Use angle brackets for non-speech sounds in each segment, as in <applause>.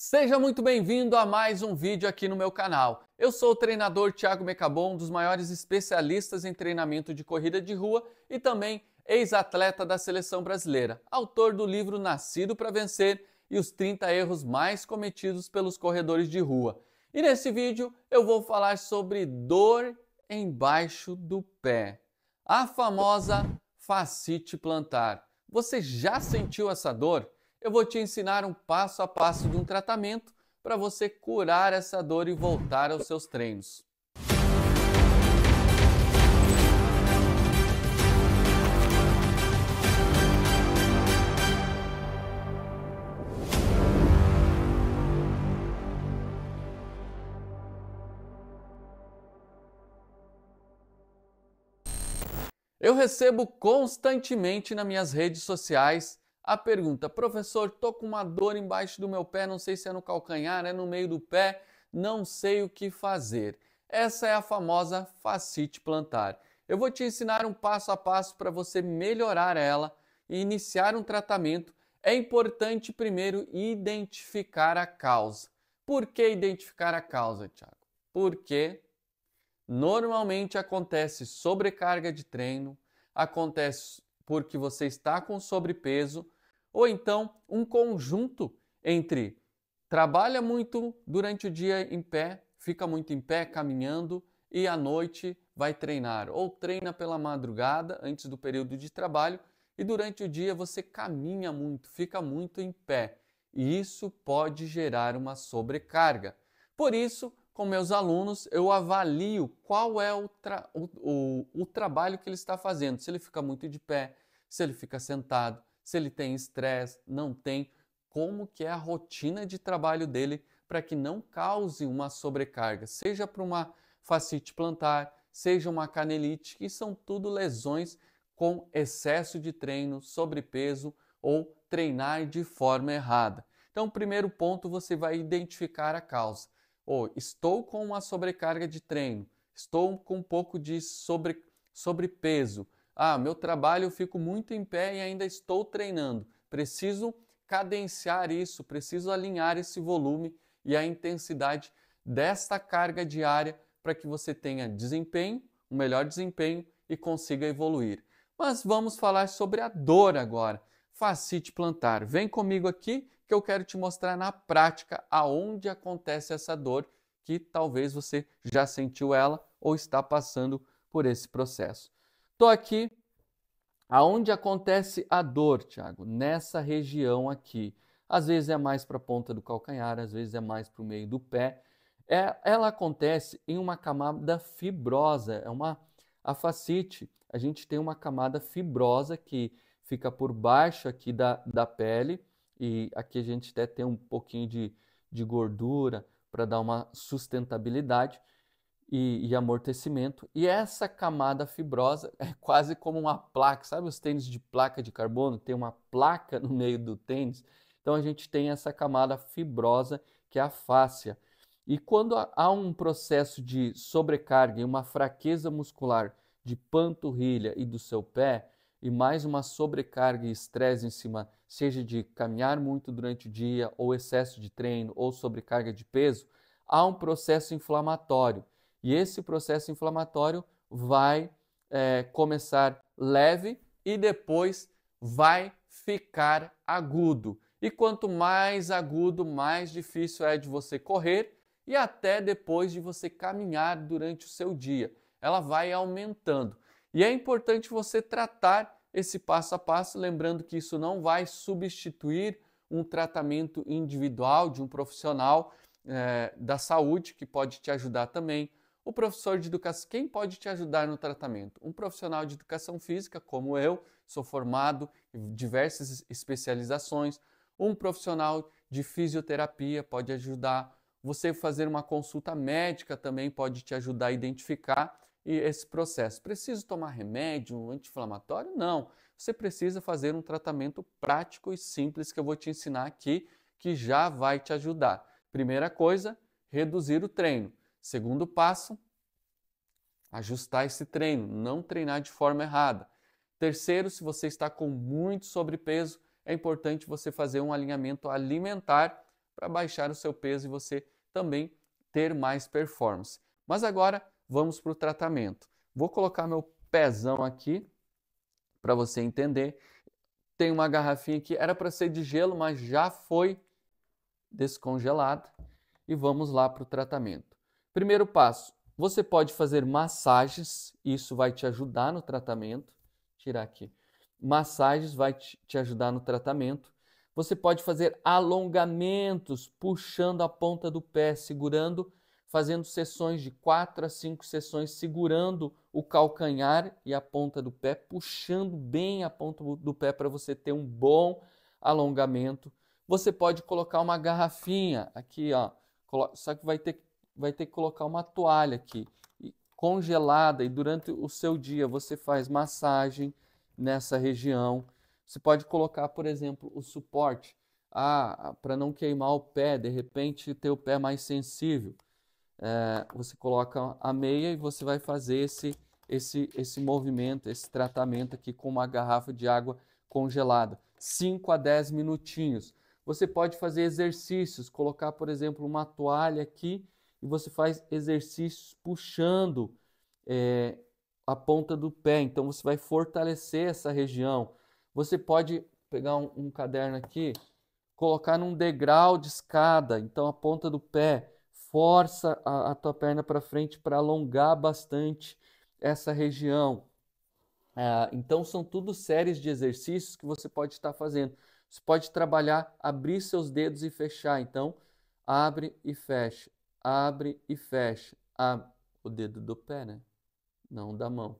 Seja muito bem-vindo a mais um vídeo aqui no meu canal. Eu sou o treinador Thiago Mecabon, um dos maiores especialistas em treinamento de corrida de rua e também ex-atleta da seleção brasileira, autor do livro Nascido para Vencer e os 30 erros mais cometidos pelos corredores de rua. E nesse vídeo eu vou falar sobre dor embaixo do pé, a famosa fascite plantar. Você já sentiu essa dor? eu vou te ensinar um passo a passo de um tratamento para você curar essa dor e voltar aos seus treinos. Eu recebo constantemente nas minhas redes sociais a pergunta: professor, estou com uma dor embaixo do meu pé, não sei se é no calcanhar, é no meio do pé, não sei o que fazer. Essa é a famosa facite plantar. Eu vou te ensinar um passo a passo para você melhorar ela e iniciar um tratamento. É importante primeiro identificar a causa. Por que identificar a causa, Tiago? Porque normalmente acontece sobrecarga de treino, acontece porque você está com sobrepeso ou então um conjunto entre trabalha muito durante o dia em pé, fica muito em pé caminhando e à noite vai treinar, ou treina pela madrugada antes do período de trabalho e durante o dia você caminha muito, fica muito em pé, e isso pode gerar uma sobrecarga. Por isso, com meus alunos, eu avalio qual é o, tra o, o, o trabalho que ele está fazendo, se ele fica muito de pé, se ele fica sentado, se ele tem estresse, não tem, como que é a rotina de trabalho dele para que não cause uma sobrecarga, seja para uma fascite plantar, seja uma canelite, que são tudo lesões com excesso de treino, sobrepeso ou treinar de forma errada. Então, primeiro ponto, você vai identificar a causa. Oh, estou com uma sobrecarga de treino, estou com um pouco de sobre, sobrepeso, ah, meu trabalho eu fico muito em pé e ainda estou treinando. Preciso cadenciar isso, preciso alinhar esse volume e a intensidade desta carga diária para que você tenha desempenho, um melhor desempenho e consiga evoluir. Mas vamos falar sobre a dor agora. Facite plantar. Vem comigo aqui que eu quero te mostrar na prática aonde acontece essa dor que talvez você já sentiu ela ou está passando por esse processo. Estou aqui. Aonde acontece a dor, Tiago? Nessa região aqui. Às vezes é mais para a ponta do calcanhar, às vezes é mais para o meio do pé. É, ela acontece em uma camada fibrosa, é uma a facite. A gente tem uma camada fibrosa que fica por baixo aqui da, da pele e aqui a gente até tem um pouquinho de, de gordura para dar uma sustentabilidade e, e, amortecimento. E essa camada fibrosa <laughs> é quase como uma placa, sabe os tênis de placa de carbono? Tem uma placa no meio do tênis. Então a gente tem essa camada fibrosa que é a fáscia. E quando há um processo de sobrecarga e uma fraqueza muscular de panturrilha e do seu pé, e mais uma sobrecarga e estresse em cima, seja de caminhar muito durante o dia, ou excesso de treino, ou sobrecarga de peso, há um processo inflamatório. E esse processo inflamatório vai é, começar leve e depois vai ficar agudo. E quanto mais agudo, mais difícil é de você correr e até depois de você caminhar durante o seu dia. Ela vai aumentando. E é importante você tratar esse passo a passo, lembrando que isso não vai substituir um tratamento individual de um profissional é, da saúde, que pode te ajudar também, o professor de educação, quem pode te ajudar no tratamento? Um profissional de educação física, como eu, sou formado em diversas especializações. Um profissional de fisioterapia pode ajudar. Você fazer uma consulta médica também pode te ajudar a identificar esse processo. Preciso tomar remédio anti-inflamatório? Não. Você precisa fazer um tratamento prático e simples que eu vou te ensinar aqui, que já vai te ajudar. Primeira coisa, reduzir o treino. Segundo passo, ajustar esse treino, não treinar de forma errada. Terceiro, se você está com muito sobrepeso, é importante você fazer um alinhamento alimentar para baixar o seu peso e você também ter mais performance. Mas agora vamos para o tratamento. Vou colocar meu pezão aqui para você entender. Tem uma garrafinha aqui, era para ser de gelo, mas já foi descongelada. E vamos lá para o tratamento. Primeiro passo: você pode fazer massagens, isso vai te ajudar no tratamento. Tirar aqui. Massagens vai te ajudar no tratamento. Você pode fazer alongamentos, puxando a ponta do pé, segurando, fazendo sessões de 4 a 5 sessões, segurando o calcanhar e a ponta do pé, puxando bem a ponta do pé para você ter um bom alongamento. Você pode colocar uma garrafinha aqui, ó. Só que vai ter que vai ter que colocar uma toalha aqui congelada e durante o seu dia você faz massagem nessa região. Você pode colocar, por exemplo, o suporte ah, para não queimar o pé, de repente ter o pé mais sensível. É, você coloca a meia e você vai fazer esse, esse, esse movimento, esse tratamento aqui com uma garrafa de água congelada. 5 a 10 minutinhos. Você pode fazer exercícios, colocar, por exemplo, uma toalha aqui e você faz exercícios puxando é, a ponta do pé. Então você vai fortalecer essa região. Você pode pegar um, um caderno aqui, colocar num degrau de escada. Então a ponta do pé força a, a tua perna para frente para alongar bastante essa região. É, então são tudo séries de exercícios que você pode estar tá fazendo. Você pode trabalhar, abrir seus dedos e fechar. Então abre e fecha abre e fecha. Ah, o dedo do pé, né? Não da mão.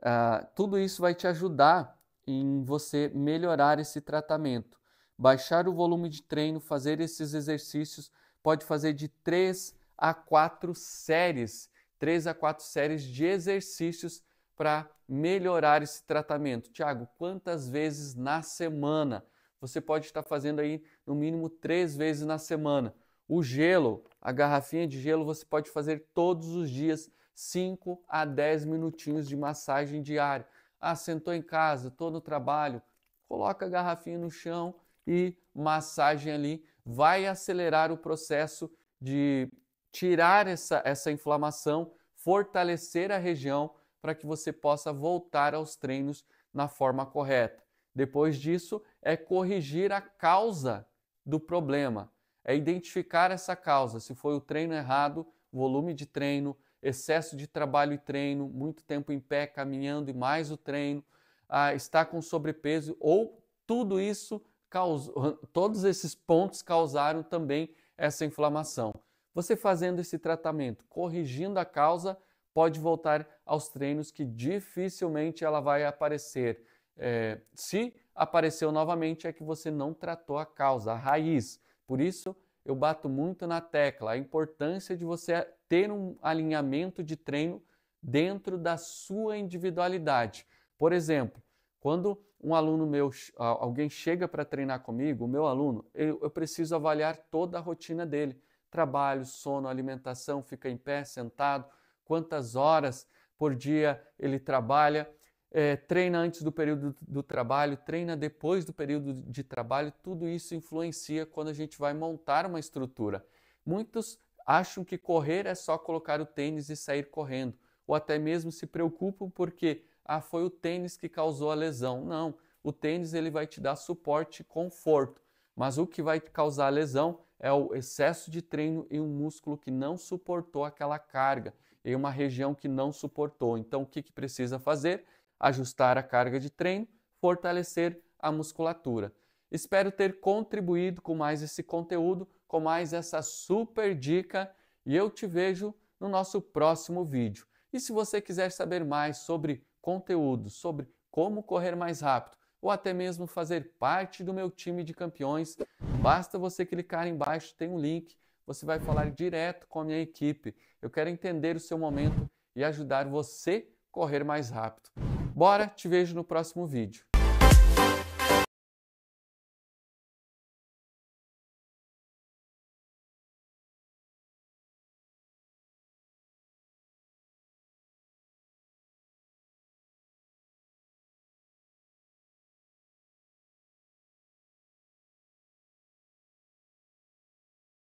Ah, tudo isso vai te ajudar em você melhorar esse tratamento. Baixar o volume de treino, fazer esses exercícios, pode fazer de 3 a 4 séries, 3 a 4 séries de exercícios para melhorar esse tratamento. Tiago, quantas vezes na semana? Você pode estar fazendo aí no mínimo três vezes na semana. O gelo, a garrafinha de gelo, você pode fazer todos os dias 5 a 10 minutinhos de massagem diária. Ah, sentou em casa, estou no trabalho, coloca a garrafinha no chão e massagem ali vai acelerar o processo de tirar essa, essa inflamação, fortalecer a região para que você possa voltar aos treinos na forma correta. Depois disso, é corrigir a causa do problema é identificar essa causa, se foi o treino errado, volume de treino, excesso de trabalho e treino, muito tempo em pé, caminhando e mais o treino, ah, está com sobrepeso ou tudo isso causou, <laughs> todos esses pontos causaram também essa inflamação. Você fazendo esse tratamento, corrigindo a causa, pode voltar aos treinos que dificilmente ela vai aparecer. É, se apareceu novamente, é que você não tratou a causa, a raiz. Por isso, eu bato muito na tecla a importância de você ter um alinhamento de treino dentro da sua individualidade. Por exemplo, quando um aluno meu, alguém chega para treinar comigo, o meu aluno, eu, eu preciso avaliar toda a rotina dele: trabalho, sono, alimentação, fica em pé, sentado, quantas horas por dia ele trabalha é, treina antes do período do trabalho, treina depois do período de trabalho, tudo isso influencia quando a gente vai montar uma estrutura. Muitos acham que correr é só colocar o tênis e sair correndo, ou até mesmo se preocupam porque ah, foi o tênis que causou a lesão. Não, o tênis ele vai te dar suporte e conforto, mas o que vai causar a lesão é o excesso de treino em um músculo que não suportou aquela carga, em uma região que não suportou. Então, o que, que precisa fazer? ajustar a carga de treino, fortalecer a musculatura. Espero ter contribuído com mais esse conteúdo, com mais essa super dica e eu te vejo no nosso próximo vídeo. E se você quiser saber mais sobre conteúdo, sobre como correr mais rápido ou até mesmo fazer parte do meu time de campeões, basta você clicar embaixo, tem um link, você vai falar direto com a minha equipe. Eu quero entender o seu momento e ajudar você a correr mais rápido. Bora, te vejo no próximo vídeo.